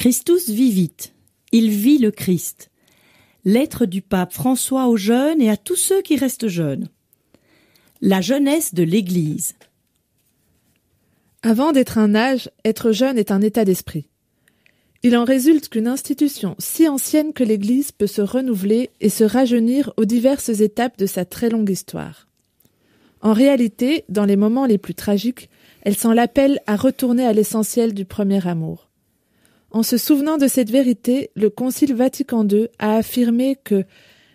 Christus vite, Il vit le Christ. Lettre du pape François aux jeunes et à tous ceux qui restent jeunes. La jeunesse de l'Église. Avant d'être un âge, être jeune est un état d'esprit. Il en résulte qu'une institution si ancienne que l'Église peut se renouveler et se rajeunir aux diverses étapes de sa très longue histoire. En réalité, dans les moments les plus tragiques, elle s'en l'appel à retourner à l'essentiel du premier amour en se souvenant de cette vérité, le Concile Vatican II a affirmé que,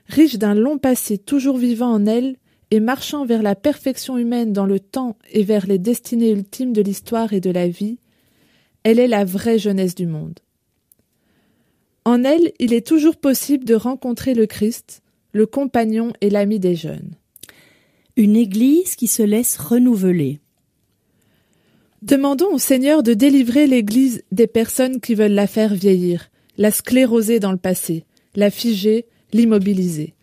riche d'un long passé toujours vivant en elle, et marchant vers la perfection humaine dans le temps et vers les destinées ultimes de l'histoire et de la vie, elle est la vraie jeunesse du monde. En elle, il est toujours possible de rencontrer le Christ, le compagnon et l'ami des jeunes. Une Église qui se laisse renouveler. Demandons au Seigneur de délivrer l'Église des personnes qui veulent la faire vieillir, la scléroser dans le passé, la figer, l'immobiliser.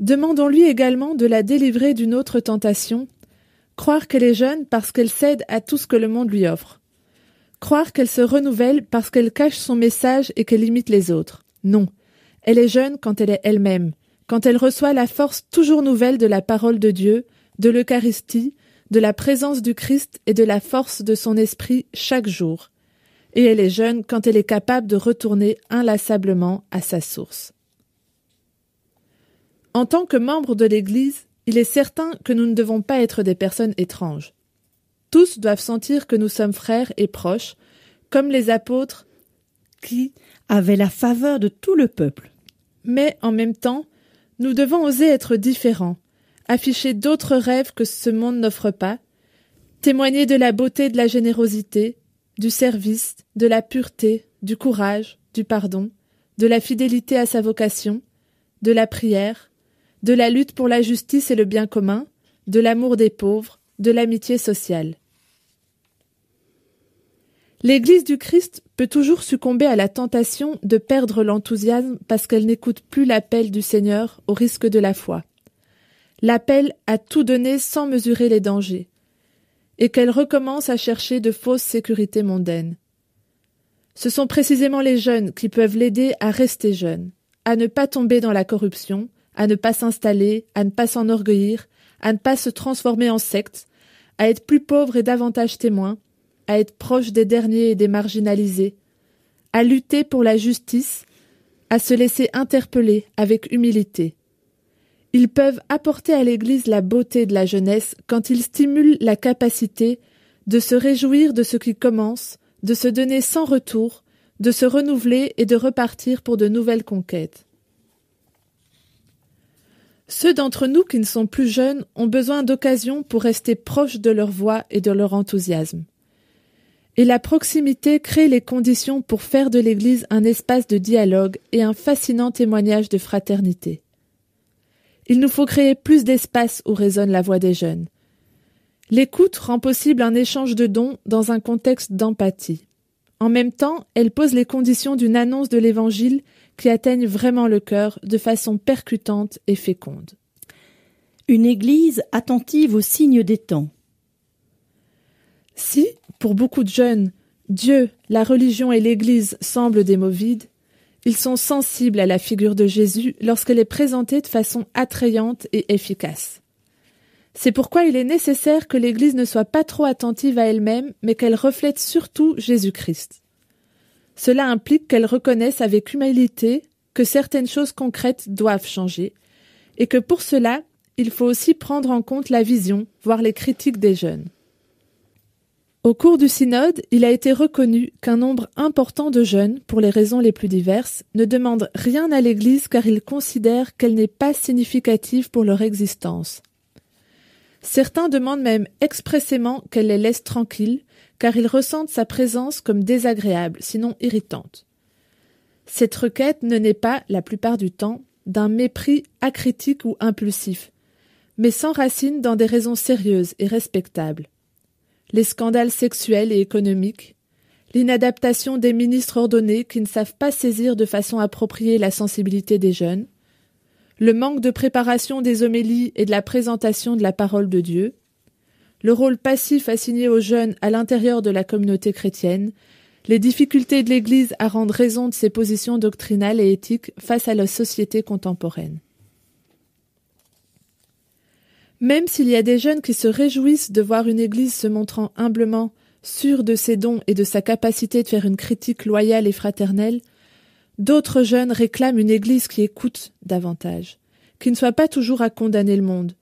Demandons-lui également de la délivrer d'une autre tentation, croire qu'elle est jeune parce qu'elle cède à tout ce que le monde lui offre, croire qu'elle se renouvelle parce qu'elle cache son message et qu'elle imite les autres. Non, elle est jeune quand elle est elle-même, quand elle reçoit la force toujours nouvelle de la parole de Dieu, de l'Eucharistie, de la présence du Christ et de la force de son esprit chaque jour, et elle est jeune quand elle est capable de retourner inlassablement à sa source. En tant que membre de l'Église, il est certain que nous ne devons pas être des personnes étranges. Tous doivent sentir que nous sommes frères et proches, comme les apôtres qui avaient la faveur de tout le peuple. Mais en même temps, nous devons oser être différents, afficher d'autres rêves que ce monde n'offre pas, témoigner de la beauté de la générosité, du service, de la pureté, du courage, du pardon, de la fidélité à sa vocation, de la prière, de la lutte pour la justice et le bien commun, de l'amour des pauvres, de l'amitié sociale. L'Église du Christ peut toujours succomber à la tentation de perdre l'enthousiasme parce qu'elle n'écoute plus l'appel du Seigneur au risque de la foi l'appel à tout donner sans mesurer les dangers, et qu'elle recommence à chercher de fausses sécurités mondaines. Ce sont précisément les jeunes qui peuvent l'aider à rester jeune, à ne pas tomber dans la corruption, à ne pas s'installer, à ne pas s'enorgueillir, à ne pas se transformer en secte, à être plus pauvre et davantage témoin, à être proche des derniers et des marginalisés, à lutter pour la justice, à se laisser interpeller avec humilité, ils peuvent apporter à l'Église la beauté de la jeunesse quand ils stimulent la capacité de se réjouir de ce qui commence, de se donner sans retour, de se renouveler et de repartir pour de nouvelles conquêtes. Ceux d'entre nous qui ne sont plus jeunes ont besoin d'occasions pour rester proches de leur voix et de leur enthousiasme. Et la proximité crée les conditions pour faire de l'Église un espace de dialogue et un fascinant témoignage de fraternité. Il nous faut créer plus d'espace où résonne la voix des jeunes. L'écoute rend possible un échange de dons dans un contexte d'empathie. En même temps, elle pose les conditions d'une annonce de l'Évangile qui atteigne vraiment le cœur de façon percutante et féconde. Une Église attentive aux signes des temps. Si, pour beaucoup de jeunes, Dieu, la religion et l'Église semblent des mots vides, ils sont sensibles à la figure de Jésus lorsqu'elle est présentée de façon attrayante et efficace. C'est pourquoi il est nécessaire que l'Église ne soit pas trop attentive à elle-même, mais qu'elle reflète surtout Jésus-Christ. Cela implique qu'elle reconnaisse avec humilité que certaines choses concrètes doivent changer, et que pour cela, il faut aussi prendre en compte la vision, voire les critiques des jeunes. Au cours du synode, il a été reconnu qu'un nombre important de jeunes, pour les raisons les plus diverses, ne demandent rien à l'Église car ils considèrent qu'elle n'est pas significative pour leur existence. Certains demandent même expressément qu'elle les laisse tranquilles, car ils ressentent sa présence comme désagréable, sinon irritante. Cette requête ne naît pas, la plupart du temps, d'un mépris acritique ou impulsif, mais s'enracine dans des raisons sérieuses et respectables les scandales sexuels et économiques, l'inadaptation des ministres ordonnés qui ne savent pas saisir de façon appropriée la sensibilité des jeunes, le manque de préparation des homélies et de la présentation de la parole de Dieu, le rôle passif assigné aux jeunes à l'intérieur de la communauté chrétienne, les difficultés de l'Église à rendre raison de ses positions doctrinales et éthiques face à la société contemporaine. Même s'il y a des jeunes qui se réjouissent de voir une Église se montrant humblement sûre de ses dons et de sa capacité de faire une critique loyale et fraternelle, d'autres jeunes réclament une Église qui écoute davantage, qui ne soit pas toujours à condamner le monde.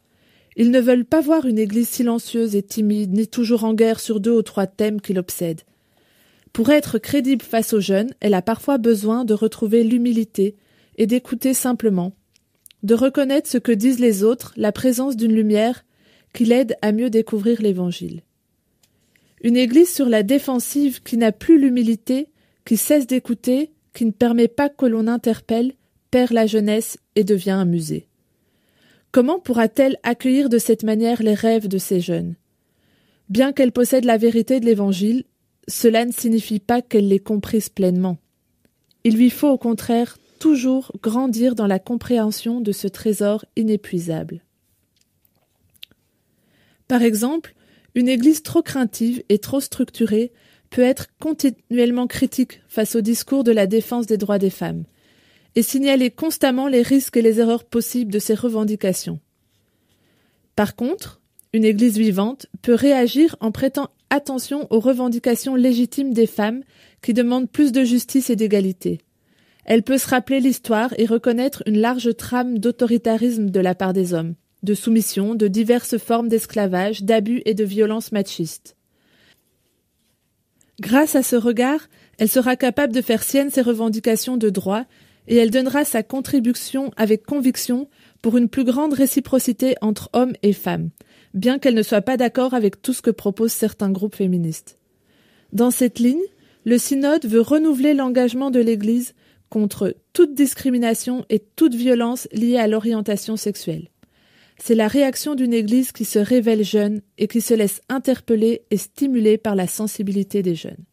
Ils ne veulent pas voir une Église silencieuse et timide, ni toujours en guerre sur deux ou trois thèmes qui l'obsèdent. Pour être crédible face aux jeunes, elle a parfois besoin de retrouver l'humilité et d'écouter simplement, de reconnaître ce que disent les autres, la présence d'une lumière qui l'aide à mieux découvrir l'Évangile. Une Église sur la défensive qui n'a plus l'humilité, qui cesse d'écouter, qui ne permet pas que l'on interpelle, perd la jeunesse et devient un musée. Comment pourra-t-elle accueillir de cette manière les rêves de ces jeunes Bien qu'elle possède la vérité de l'Évangile, cela ne signifie pas qu'elle les comprise pleinement. Il lui faut au contraire toujours grandir dans la compréhension de ce trésor inépuisable. Par exemple, une Église trop craintive et trop structurée peut être continuellement critique face au discours de la défense des droits des femmes, et signaler constamment les risques et les erreurs possibles de ces revendications. Par contre, une Église vivante peut réagir en prêtant attention aux revendications légitimes des femmes qui demandent plus de justice et d'égalité. Elle peut se rappeler l'histoire et reconnaître une large trame d'autoritarisme de la part des hommes, de soumission, de diverses formes d'esclavage, d'abus et de violences machistes. Grâce à ce regard, elle sera capable de faire sienne ses revendications de droit et elle donnera sa contribution avec conviction pour une plus grande réciprocité entre hommes et femmes, bien qu'elle ne soit pas d'accord avec tout ce que proposent certains groupes féministes. Dans cette ligne, le synode veut renouveler l'engagement de l'Église contre toute discrimination et toute violence liée à l'orientation sexuelle. C'est la réaction d'une Église qui se révèle jeune et qui se laisse interpeller et stimuler par la sensibilité des jeunes.